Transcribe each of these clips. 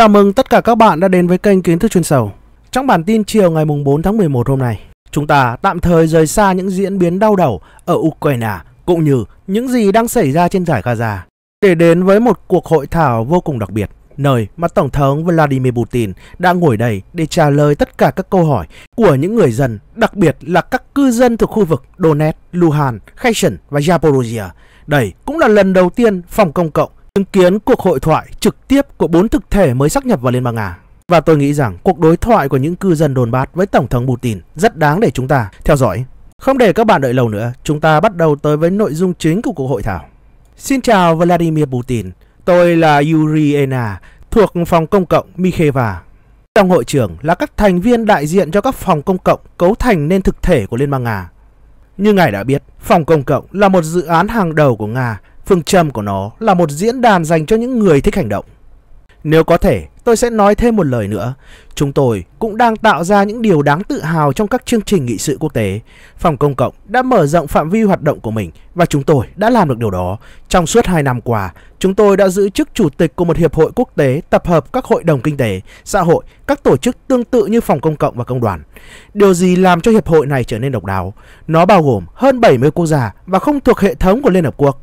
Chào mừng tất cả các bạn đã đến với kênh Kiến thức chuyên sâu. Trong bản tin chiều ngày 4 tháng 11 hôm nay, chúng ta tạm thời rời xa những diễn biến đau đầu ở Ukraine cũng như những gì đang xảy ra trên giải Gaza để đến với một cuộc hội thảo vô cùng đặc biệt nơi mà Tổng thống Vladimir Putin đã ngồi đây để trả lời tất cả các câu hỏi của những người dân, đặc biệt là các cư dân thuộc khu vực Donetsk, Luhansk, Kherson và Zaporozhye. Đây cũng là lần đầu tiên phòng công cộng chứng kiến cuộc hội thoại trực tiếp của bốn thực thể mới xác nhập vào Liên bang Nga. Và tôi nghĩ rằng cuộc đối thoại của những cư dân đồn bát với Tổng thống Putin rất đáng để chúng ta theo dõi. Không để các bạn đợi lâu nữa, chúng ta bắt đầu tới với nội dung chính của cuộc hội thảo. Xin chào Vladimir Putin, tôi là Yuri Ena thuộc phòng công cộng Mikheva. Trong hội trường là các thành viên đại diện cho các phòng công cộng cấu thành nên thực thể của Liên bang Nga. Như ngài đã biết, phòng công cộng là một dự án hàng đầu của Nga Phương châm của nó là một diễn đàn dành cho những người thích hành động. Nếu có thể, tôi sẽ nói thêm một lời nữa. Chúng tôi cũng đang tạo ra những điều đáng tự hào trong các chương trình nghị sự quốc tế. Phòng Công Cộng đã mở rộng phạm vi hoạt động của mình và chúng tôi đã làm được điều đó. Trong suốt 2 năm qua, chúng tôi đã giữ chức chủ tịch của một hiệp hội quốc tế tập hợp các hội đồng kinh tế, xã hội, các tổ chức tương tự như Phòng Công Cộng và Công đoàn. Điều gì làm cho hiệp hội này trở nên độc đáo? Nó bao gồm hơn 70 quốc gia và không thuộc hệ thống của Liên Hợp Quốc.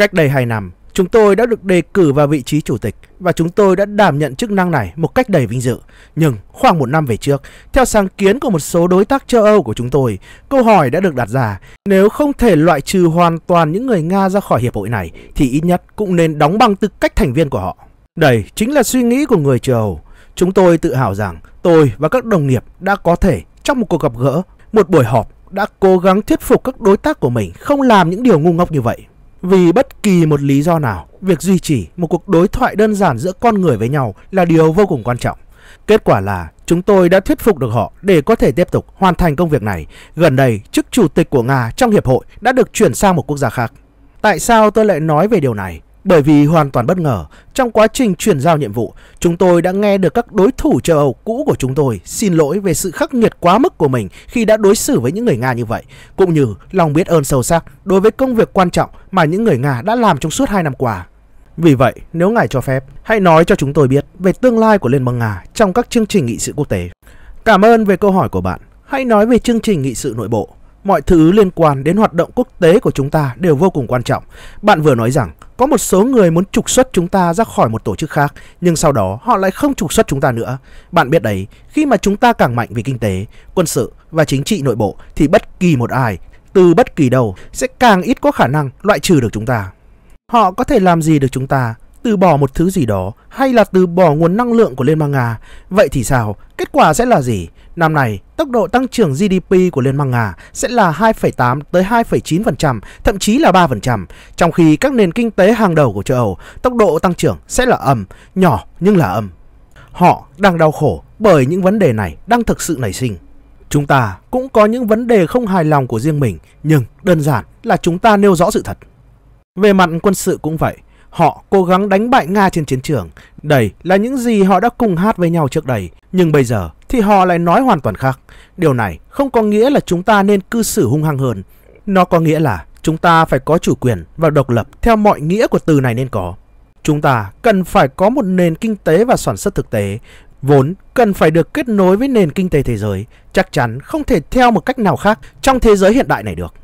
Cách đây 2 năm, chúng tôi đã được đề cử vào vị trí chủ tịch và chúng tôi đã đảm nhận chức năng này một cách đầy vinh dự. Nhưng khoảng một năm về trước, theo sáng kiến của một số đối tác châu Âu của chúng tôi, câu hỏi đã được đặt ra nếu không thể loại trừ hoàn toàn những người Nga ra khỏi hiệp hội này thì ít nhất cũng nên đóng băng tư cách thành viên của họ. Đây chính là suy nghĩ của người châu Âu. Chúng tôi tự hào rằng tôi và các đồng nghiệp đã có thể trong một cuộc gặp gỡ, một buổi họp đã cố gắng thuyết phục các đối tác của mình không làm những điều ngu ngốc như vậy. Vì bất kỳ một lý do nào, việc duy trì một cuộc đối thoại đơn giản giữa con người với nhau là điều vô cùng quan trọng. Kết quả là chúng tôi đã thuyết phục được họ để có thể tiếp tục hoàn thành công việc này. Gần đây, chức chủ tịch của Nga trong hiệp hội đã được chuyển sang một quốc gia khác. Tại sao tôi lại nói về điều này? Bởi vì hoàn toàn bất ngờ, trong quá trình chuyển giao nhiệm vụ, chúng tôi đã nghe được các đối thủ châu Âu cũ của chúng tôi xin lỗi về sự khắc nghiệt quá mức của mình khi đã đối xử với những người Nga như vậy, cũng như lòng biết ơn sâu sắc đối với công việc quan trọng mà những người Nga đã làm trong suốt 2 năm qua. Vì vậy, nếu ngài cho phép, hãy nói cho chúng tôi biết về tương lai của Liên bang Nga trong các chương trình nghị sự quốc tế. Cảm ơn về câu hỏi của bạn. Hãy nói về chương trình nghị sự nội bộ mọi thứ liên quan đến hoạt động quốc tế của chúng ta đều vô cùng quan trọng. Bạn vừa nói rằng có một số người muốn trục xuất chúng ta ra khỏi một tổ chức khác, nhưng sau đó họ lại không trục xuất chúng ta nữa. Bạn biết đấy, khi mà chúng ta càng mạnh về kinh tế, quân sự và chính trị nội bộ thì bất kỳ một ai từ bất kỳ đâu sẽ càng ít có khả năng loại trừ được chúng ta. Họ có thể làm gì được chúng ta từ bỏ một thứ gì đó hay là từ bỏ nguồn năng lượng của Liên bang Nga. Vậy thì sao? Kết quả sẽ là gì? Năm nay, tốc độ tăng trưởng GDP của Liên bang Nga sẽ là 2,8 tới 2,9%, thậm chí là 3%, trong khi các nền kinh tế hàng đầu của châu Âu, tốc độ tăng trưởng sẽ là âm, nhỏ nhưng là âm. Họ đang đau khổ bởi những vấn đề này đang thực sự nảy sinh. Chúng ta cũng có những vấn đề không hài lòng của riêng mình, nhưng đơn giản là chúng ta nêu rõ sự thật. Về mặt quân sự cũng vậy, Họ cố gắng đánh bại Nga trên chiến trường. Đây là những gì họ đã cùng hát với nhau trước đây. Nhưng bây giờ thì họ lại nói hoàn toàn khác. Điều này không có nghĩa là chúng ta nên cư xử hung hăng hơn. Nó có nghĩa là chúng ta phải có chủ quyền và độc lập theo mọi nghĩa của từ này nên có. Chúng ta cần phải có một nền kinh tế và sản xuất thực tế, vốn cần phải được kết nối với nền kinh tế thế giới, chắc chắn không thể theo một cách nào khác trong thế giới hiện đại này được.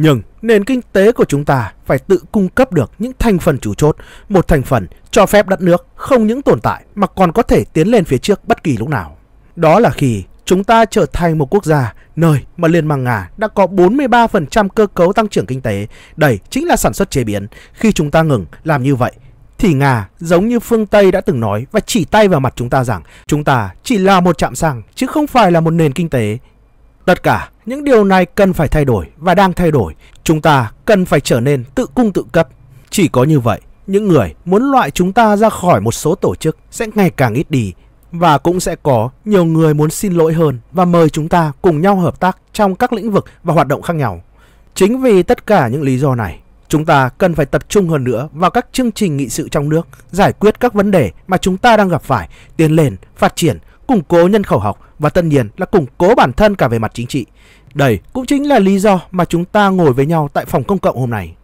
Nhưng nền kinh tế của chúng ta phải tự cung cấp được những thành phần chủ chốt, một thành phần cho phép đất nước không những tồn tại mà còn có thể tiến lên phía trước bất kỳ lúc nào. Đó là khi chúng ta trở thành một quốc gia nơi mà Liên bang Nga đã có 43% cơ cấu tăng trưởng kinh tế, đây chính là sản xuất chế biến. Khi chúng ta ngừng làm như vậy thì Nga giống như phương Tây đã từng nói và chỉ tay vào mặt chúng ta rằng chúng ta chỉ là một trạm xăng chứ không phải là một nền kinh tế Tất cả những điều này cần phải thay đổi và đang thay đổi. Chúng ta cần phải trở nên tự cung tự cấp. Chỉ có như vậy, những người muốn loại chúng ta ra khỏi một số tổ chức sẽ ngày càng ít đi và cũng sẽ có nhiều người muốn xin lỗi hơn và mời chúng ta cùng nhau hợp tác trong các lĩnh vực và hoạt động khác nhau. Chính vì tất cả những lý do này, chúng ta cần phải tập trung hơn nữa vào các chương trình nghị sự trong nước, giải quyết các vấn đề mà chúng ta đang gặp phải, tiến lên, phát triển củng cố nhân khẩu học và tất nhiên là củng cố bản thân cả về mặt chính trị. Đây cũng chính là lý do mà chúng ta ngồi với nhau tại phòng công cộng hôm nay.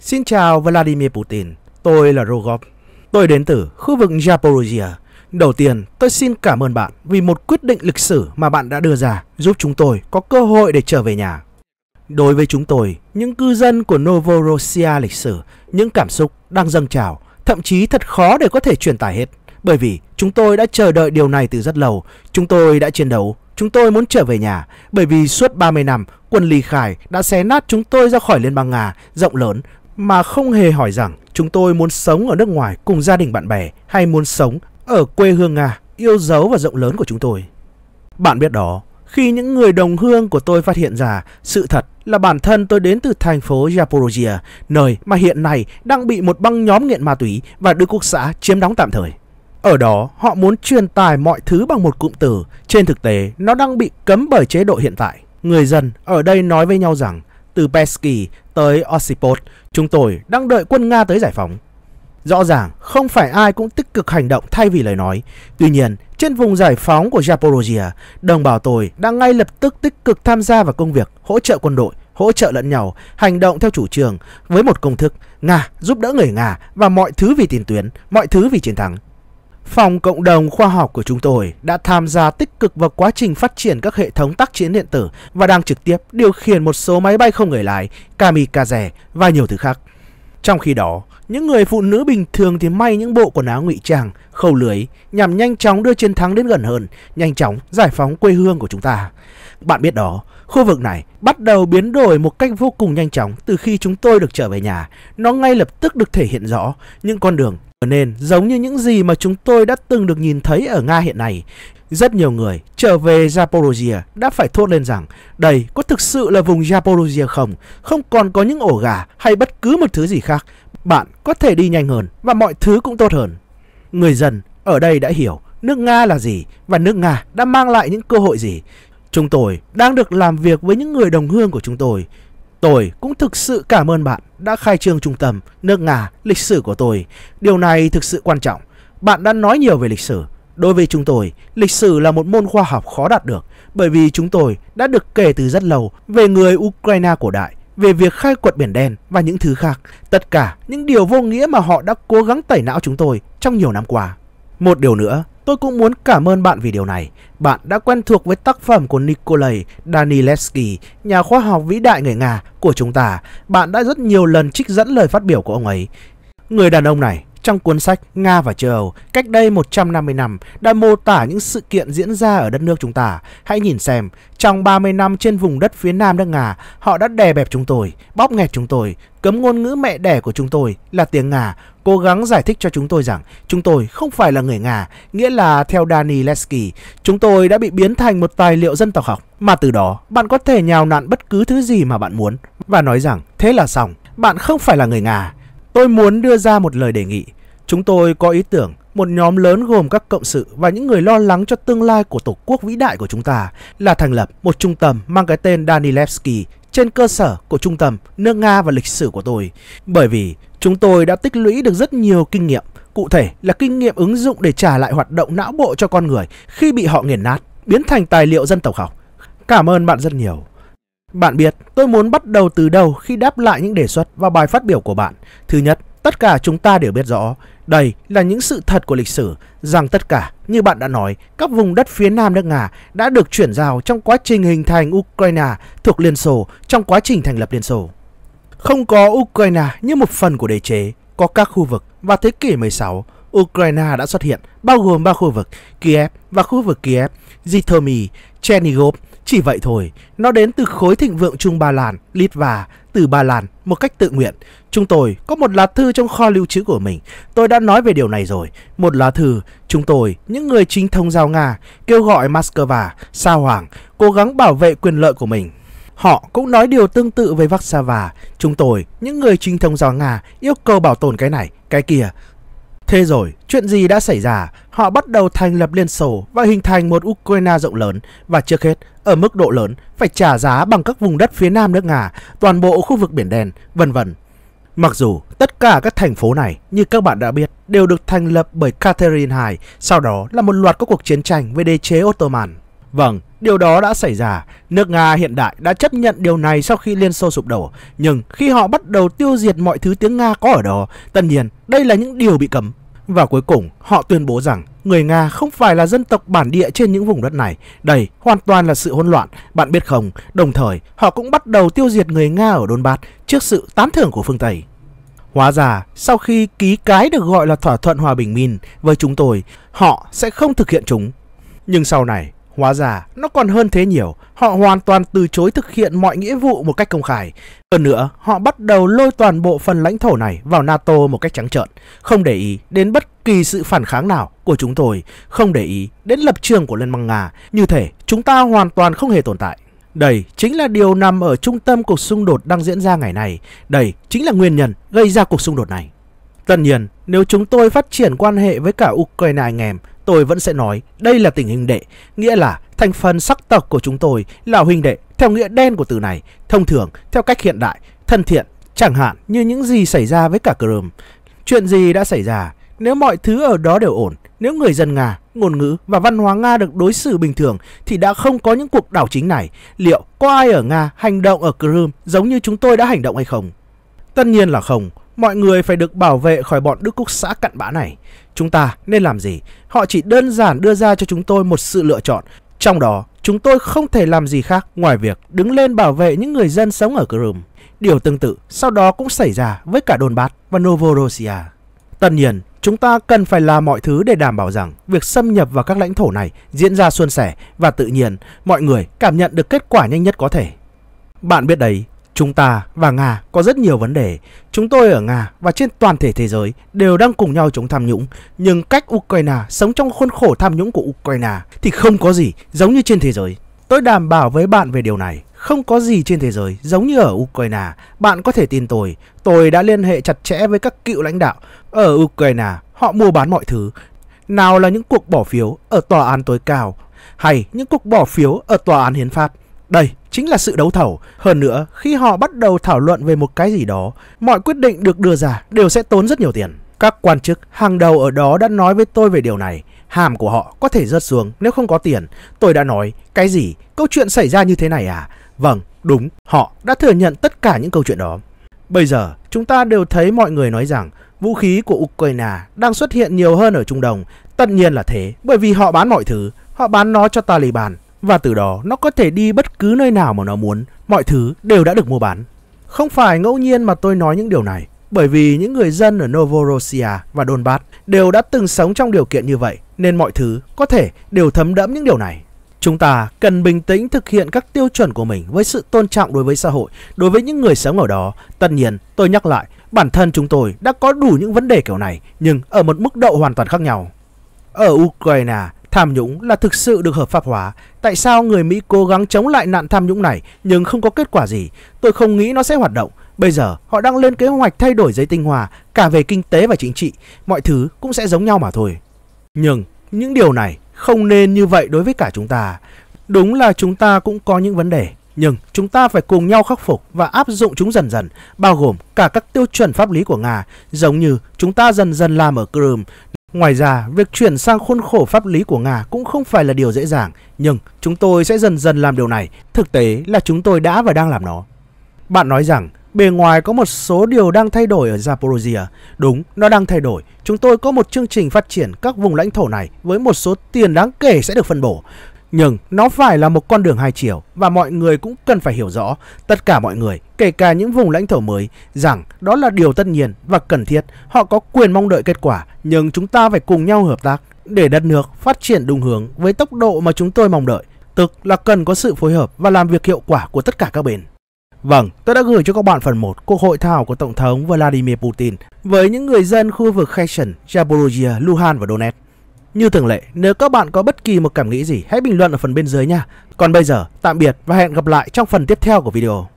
Xin chào Vladimir Putin, tôi là Rogov. Tôi đến từ khu vực Zaporizhia. Đầu tiên, tôi xin cảm ơn bạn vì một quyết định lịch sử mà bạn đã đưa ra giúp chúng tôi có cơ hội để trở về nhà. Đối với chúng tôi, những cư dân của Novorossiya lịch sử, những cảm xúc đang dâng trào, thậm chí thật khó để có thể truyền tải hết. Bởi vì chúng tôi đã chờ đợi điều này từ rất lâu, chúng tôi đã chiến đấu, chúng tôi muốn trở về nhà. Bởi vì suốt 30 năm, quân ly Khải đã xé nát chúng tôi ra khỏi Liên bang Nga rộng lớn mà không hề hỏi rằng chúng tôi muốn sống ở nước ngoài cùng gia đình bạn bè hay muốn sống ở quê hương Nga yêu dấu và rộng lớn của chúng tôi. Bạn biết đó, khi những người đồng hương của tôi phát hiện ra sự thật là bản thân tôi đến từ thành phố Zaporozhia, nơi mà hiện nay đang bị một băng nhóm nghiện ma túy và đưa quốc xã chiếm đóng tạm thời. Ở đó, họ muốn truyền tải mọi thứ bằng một cụm từ. Trên thực tế, nó đang bị cấm bởi chế độ hiện tại. Người dân ở đây nói với nhau rằng, từ Pesky tới Osipov, chúng tôi đang đợi quân Nga tới giải phóng. Rõ ràng, không phải ai cũng tích cực hành động thay vì lời nói. Tuy nhiên, trên vùng giải phóng của Zaporozhia, đồng bào tôi đang ngay lập tức tích cực tham gia vào công việc hỗ trợ quân đội, hỗ trợ lẫn nhau, hành động theo chủ trương với một công thức Nga giúp đỡ người Nga và mọi thứ vì tiền tuyến, mọi thứ vì chiến thắng. Phòng cộng đồng khoa học của chúng tôi đã tham gia tích cực vào quá trình phát triển các hệ thống tác chiến điện tử và đang trực tiếp điều khiển một số máy bay không người lái, kamikaze và nhiều thứ khác. Trong khi đó, những người phụ nữ bình thường thì may những bộ quần áo ngụy trang, khâu lưới nhằm nhanh chóng đưa chiến thắng đến gần hơn, nhanh chóng giải phóng quê hương của chúng ta. Bạn biết đó, Khu vực này bắt đầu biến đổi một cách vô cùng nhanh chóng từ khi chúng tôi được trở về nhà. Nó ngay lập tức được thể hiện rõ những con đường trở nên giống như những gì mà chúng tôi đã từng được nhìn thấy ở Nga hiện nay. Rất nhiều người trở về Zaporozhye đã phải thốt lên rằng đây có thực sự là vùng Zaporozhye không? Không còn có những ổ gà hay bất cứ một thứ gì khác. Bạn có thể đi nhanh hơn và mọi thứ cũng tốt hơn. Người dân ở đây đã hiểu nước Nga là gì và nước Nga đã mang lại những cơ hội gì. Chúng tôi đang được làm việc với những người đồng hương của chúng tôi. Tôi cũng thực sự cảm ơn bạn đã khai trương trung tâm nước Nga lịch sử của tôi. Điều này thực sự quan trọng. Bạn đã nói nhiều về lịch sử. Đối với chúng tôi, lịch sử là một môn khoa học khó đạt được bởi vì chúng tôi đã được kể từ rất lâu về người Ukraine cổ đại, về việc khai quật Biển Đen và những thứ khác. Tất cả những điều vô nghĩa mà họ đã cố gắng tẩy não chúng tôi trong nhiều năm qua. Một điều nữa, Tôi cũng muốn cảm ơn bạn vì điều này. Bạn đã quen thuộc với tác phẩm của Nikolai Danilevsky, nhà khoa học vĩ đại người Nga của chúng ta. Bạn đã rất nhiều lần trích dẫn lời phát biểu của ông ấy. Người đàn ông này trong cuốn sách Nga và châu Âu cách đây 150 năm đã mô tả những sự kiện diễn ra ở đất nước chúng ta. Hãy nhìn xem, trong 30 năm trên vùng đất phía nam nước Nga, họ đã đè bẹp chúng tôi, bóp nghẹt chúng tôi, cấm ngôn ngữ mẹ đẻ của chúng tôi là tiếng Nga, cố gắng giải thích cho chúng tôi rằng chúng tôi không phải là người Nga, nghĩa là theo Dani Lesky, chúng tôi đã bị biến thành một tài liệu dân tộc học, mà từ đó bạn có thể nhào nặn bất cứ thứ gì mà bạn muốn và nói rằng thế là xong, bạn không phải là người Nga. Tôi muốn đưa ra một lời đề nghị. Chúng tôi có ý tưởng một nhóm lớn gồm các cộng sự và những người lo lắng cho tương lai của Tổ quốc vĩ đại của chúng ta là thành lập một trung tâm mang cái tên Danilevsky trên cơ sở của trung tâm nước Nga và lịch sử của tôi. Bởi vì chúng tôi đã tích lũy được rất nhiều kinh nghiệm, cụ thể là kinh nghiệm ứng dụng để trả lại hoạt động não bộ cho con người khi bị họ nghiền nát, biến thành tài liệu dân tộc học. Cảm ơn bạn rất nhiều. Bạn biết, tôi muốn bắt đầu từ đầu khi đáp lại những đề xuất và bài phát biểu của bạn. Thứ nhất, tất cả chúng ta đều biết rõ, đây là những sự thật của lịch sử, rằng tất cả, như bạn đã nói, các vùng đất phía nam nước Nga đã được chuyển giao trong quá trình hình thành Ukraine thuộc Liên Xô trong quá trình thành lập Liên Xô. Không có Ukraine như một phần của đế chế, có các khu vực và thế kỷ 16, Ukraine đã xuất hiện, bao gồm ba khu vực Kiev và khu vực Kiev, Zhytomyr, Chernigov, chỉ vậy thôi, nó đến từ khối thịnh vượng Trung Ba Lan, Litva, từ Ba Lan một cách tự nguyện. Chúng tôi có một lá thư trong kho lưu trữ của mình. Tôi đã nói về điều này rồi. Một lá thư, chúng tôi, những người chính thống giao Nga, kêu gọi Moscow, Sa Hoàng, cố gắng bảo vệ quyền lợi của mình. Họ cũng nói điều tương tự với Vaxava. Chúng tôi, những người chính thống giáo Nga, yêu cầu bảo tồn cái này, cái kia. Thế rồi, chuyện gì đã xảy ra? Họ bắt đầu thành lập liên Xô và hình thành một Ukraine rộng lớn và trước hết, ở mức độ lớn, phải trả giá bằng các vùng đất phía nam nước Nga, toàn bộ khu vực Biển Đen, vân vân. Mặc dù tất cả các thành phố này, như các bạn đã biết, đều được thành lập bởi Catherine II, sau đó là một loạt các cuộc chiến tranh với đế chế Ottoman. Vâng, Điều đó đã xảy ra, nước Nga hiện đại đã chấp nhận điều này sau khi Liên Xô sụp đổ, nhưng khi họ bắt đầu tiêu diệt mọi thứ tiếng Nga có ở đó, tất nhiên đây là những điều bị cấm. Và cuối cùng, họ tuyên bố rằng người Nga không phải là dân tộc bản địa trên những vùng đất này. Đây hoàn toàn là sự hỗn loạn, bạn biết không? Đồng thời, họ cũng bắt đầu tiêu diệt người Nga ở Donbass trước sự tán thưởng của phương Tây. Hóa ra, sau khi ký cái được gọi là thỏa thuận hòa bình Min với chúng tôi, họ sẽ không thực hiện chúng. Nhưng sau này, Hóa ra, nó còn hơn thế nhiều, họ hoàn toàn từ chối thực hiện mọi nghĩa vụ một cách công khai. Hơn nữa, họ bắt đầu lôi toàn bộ phần lãnh thổ này vào NATO một cách trắng trợn, không để ý đến bất kỳ sự phản kháng nào của chúng tôi, không để ý đến lập trường của Liên bang Nga. Như thể chúng ta hoàn toàn không hề tồn tại. Đây chính là điều nằm ở trung tâm cuộc xung đột đang diễn ra ngày nay. Đây chính là nguyên nhân gây ra cuộc xung đột này. Tất nhiên, nếu chúng tôi phát triển quan hệ với cả Ukraine anh em, tôi vẫn sẽ nói đây là tình hình đệ, nghĩa là thành phần sắc tộc của chúng tôi là huynh đệ theo nghĩa đen của từ này, thông thường theo cách hiện đại, thân thiện, chẳng hạn như những gì xảy ra với cả Crimea. Chuyện gì đã xảy ra? Nếu mọi thứ ở đó đều ổn, nếu người dân Nga, ngôn ngữ và văn hóa Nga được đối xử bình thường thì đã không có những cuộc đảo chính này. Liệu có ai ở Nga hành động ở Crimea giống như chúng tôi đã hành động hay không? Tất nhiên là không. Mọi người phải được bảo vệ khỏi bọn Đức Quốc xã cặn bã này. Chúng ta nên làm gì? Họ chỉ đơn giản đưa ra cho chúng tôi một sự lựa chọn. Trong đó, chúng tôi không thể làm gì khác ngoài việc đứng lên bảo vệ những người dân sống ở Crimea. Điều tương tự sau đó cũng xảy ra với cả Donbass và Novorossiya. Tất nhiên, chúng ta cần phải làm mọi thứ để đảm bảo rằng việc xâm nhập vào các lãnh thổ này diễn ra suôn sẻ và tự nhiên, mọi người cảm nhận được kết quả nhanh nhất có thể. Bạn biết đấy, Chúng ta và Nga có rất nhiều vấn đề. Chúng tôi ở Nga và trên toàn thể thế giới đều đang cùng nhau chống tham nhũng. Nhưng cách Ukraine sống trong khuôn khổ tham nhũng của Ukraine thì không có gì giống như trên thế giới. Tôi đảm bảo với bạn về điều này. Không có gì trên thế giới giống như ở Ukraine. Bạn có thể tin tôi. Tôi đã liên hệ chặt chẽ với các cựu lãnh đạo. Ở Ukraine, họ mua bán mọi thứ. Nào là những cuộc bỏ phiếu ở tòa án tối cao hay những cuộc bỏ phiếu ở tòa án hiến pháp đây chính là sự đấu thầu. Hơn nữa, khi họ bắt đầu thảo luận về một cái gì đó, mọi quyết định được đưa ra đều sẽ tốn rất nhiều tiền. Các quan chức hàng đầu ở đó đã nói với tôi về điều này. Hàm của họ có thể rớt xuống nếu không có tiền. Tôi đã nói, cái gì? Câu chuyện xảy ra như thế này à? Vâng, đúng, họ đã thừa nhận tất cả những câu chuyện đó. Bây giờ, chúng ta đều thấy mọi người nói rằng vũ khí của Ukraine đang xuất hiện nhiều hơn ở Trung Đông. Tất nhiên là thế, bởi vì họ bán mọi thứ. Họ bán nó cho Taliban, và từ đó nó có thể đi bất cứ nơi nào mà nó muốn, mọi thứ đều đã được mua bán. Không phải ngẫu nhiên mà tôi nói những điều này, bởi vì những người dân ở Novorossiya và Donbass đều đã từng sống trong điều kiện như vậy, nên mọi thứ có thể đều thấm đẫm những điều này. Chúng ta cần bình tĩnh thực hiện các tiêu chuẩn của mình với sự tôn trọng đối với xã hội, đối với những người sống ở đó. Tất nhiên, tôi nhắc lại, bản thân chúng tôi đã có đủ những vấn đề kiểu này, nhưng ở một mức độ hoàn toàn khác nhau. Ở Ukraine, Tham nhũng là thực sự được hợp pháp hóa. Tại sao người Mỹ cố gắng chống lại nạn tham nhũng này nhưng không có kết quả gì? Tôi không nghĩ nó sẽ hoạt động. Bây giờ họ đang lên kế hoạch thay đổi giới tinh hoa cả về kinh tế và chính trị. Mọi thứ cũng sẽ giống nhau mà thôi. Nhưng những điều này không nên như vậy đối với cả chúng ta. Đúng là chúng ta cũng có những vấn đề. Nhưng chúng ta phải cùng nhau khắc phục và áp dụng chúng dần dần, bao gồm cả các tiêu chuẩn pháp lý của Nga, giống như chúng ta dần dần làm ở Crimea. Ngoài ra, việc chuyển sang khuôn khổ pháp lý của Nga cũng không phải là điều dễ dàng, nhưng chúng tôi sẽ dần dần làm điều này, thực tế là chúng tôi đã và đang làm nó. Bạn nói rằng bề ngoài có một số điều đang thay đổi ở Zaporozhia. Đúng, nó đang thay đổi. Chúng tôi có một chương trình phát triển các vùng lãnh thổ này với một số tiền đáng kể sẽ được phân bổ. Nhưng nó phải là một con đường hai chiều và mọi người cũng cần phải hiểu rõ, tất cả mọi người, kể cả những vùng lãnh thổ mới, rằng đó là điều tất nhiên và cần thiết. Họ có quyền mong đợi kết quả, nhưng chúng ta phải cùng nhau hợp tác để đất nước phát triển đúng hướng với tốc độ mà chúng tôi mong đợi, tức là cần có sự phối hợp và làm việc hiệu quả của tất cả các bên. Vâng, tôi đã gửi cho các bạn phần 1 cuộc hội thảo của Tổng thống Vladimir Putin với những người dân khu vực Kherson, Zaporozhye, Luhansk và Donetsk. Như thường lệ, nếu các bạn có bất kỳ một cảm nghĩ gì, hãy bình luận ở phần bên dưới nha. Còn bây giờ, tạm biệt và hẹn gặp lại trong phần tiếp theo của video.